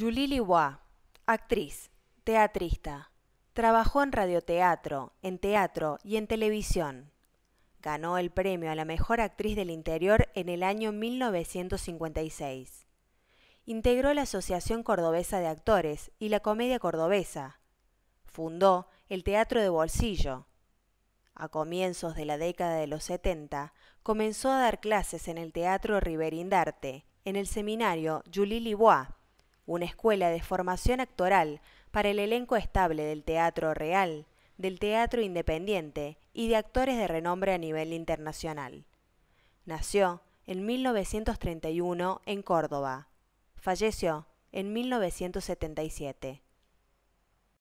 Julie Bois, actriz, teatrista. Trabajó en radioteatro, en teatro y en televisión. Ganó el premio a la mejor actriz del interior en el año 1956. Integró la Asociación Cordobesa de Actores y la Comedia Cordobesa. Fundó el Teatro de Bolsillo. A comienzos de la década de los 70, comenzó a dar clases en el Teatro Riverindarte, en el seminario Julie Libois una escuela de formación actoral para el elenco estable del Teatro Real, del Teatro Independiente y de actores de renombre a nivel internacional. Nació en 1931 en Córdoba. Falleció en 1977.